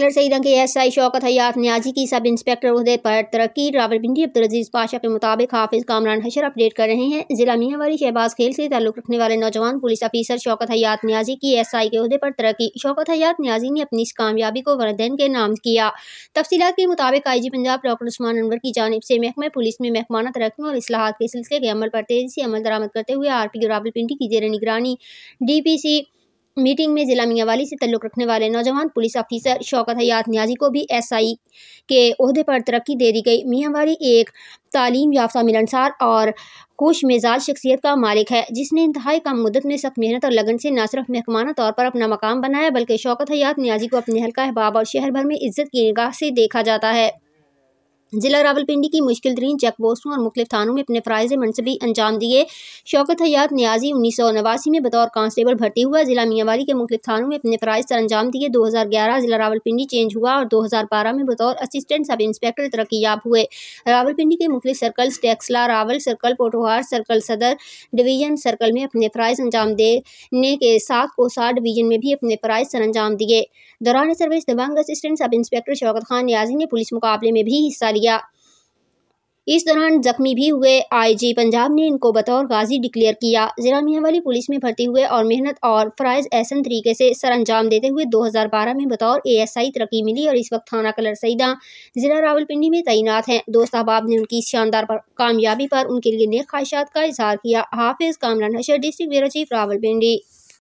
colour Syedan के S I Shaukat Hayat Niazi की sub inspector उहदे पर तरक्की रावलपिंडी अजीज पाशा के मुताबिक हाफिज कामरान हशर अपडेट कर रहे हैं जिला मियाँवाली शहबाज खेल से ताल्लुक रखने वाले नौजवान पुलिस अफीसर शौकत हयात न्याजी की एस आई के उहदे पर तरक्की शौकत हयात न्याजी ने अपनी इस कामयाबी को वरदैन के नाम किया तफसीत के मुताबिक I G Punjab doctor Usman Anwar की जानब से महकमे पुलिस में महकमाना तरक्की और असलाहत के सिलसिले के अमल पर तेज़ी से अमल दरामद करते हुए आर पी रावलपिंडी की जेर निगरानी डी पी सी मीटिंग में जिला मियाँवाली से तल्लुक़ रखने वाले नौजवान पुलिस ऑफिसर शौकत हयात न्याजी को भी एस आई के अहदे पर तरक्की दे दी गई मियाँवाली एक तालीम याफ्ता मिलनसार और खुश मिजाज शख्सियत का मालिक है जिसने इंतहाई कम मुदत में सख्त मेहनत और लगन से न सिर्फ महकमाना तौर पर अपना मकाम बनाया बल्कि शौकत हयात न्याजी को अपने हल्का अहबाब और शहर भर में इज्जत की निगाह से देखा जाता है जिला रावलपिंडी की मुश्किल तरीन चेक पोस्टों और मुख्तफ थानों में अपने फरज़ मनसबी अंजाम दिए शौकत हयात न्याजी उन्नीस सौ नवासी में बतौर कांस्टेबल भर्ती हुआ जिला मियाँवाली के मुख्य थानों में अपने फरज़ सर अंजाम दिए दो हज़ार ग्यारह जिला रावलपिंडी चेंज हुआ और दो हज़ार बारह में बतौर असिस्टेंट सब इंस्पेक्टर तरक्याब हुए रावलपिंडी के मुख्तु circle Taxila Rawal circle Pothohar circle Saddar division circle में अपने फरज अंजाम देने के साथ कोसार डिवीज़न में भी अपने फ़रज़ सर अंजाम दिए दौरान सर्विस दबंग assistant sub inspector Shaukat Khan Niazi ने पुलिस मुकाबले में भी हिस्सा मारिया इस दौरान जख्मी भी हुए आईजी पंजाब ने इनको बतौर गाजी डिक्लेयर किया जिला मियांवाली पुलिस में भर्ती हुए और मेहनत और फ्राइज एहसन तरीके से सर अंजाम देते हुए 2012 में बतौर एएसआई तरक्की मिली और इस वक्त थाना कलर सईदा ज़िला रावलपिंडी में तैनात हैं दोस्त अहबाब ने उनकी शानदार कामयाबी पर उनके लिए नेक ख्वाहिशात का इजहार किया हाफिज़ कामरान हशर डिस्ट्रिक्ट ब्यूरो चीफ रावलपिंडी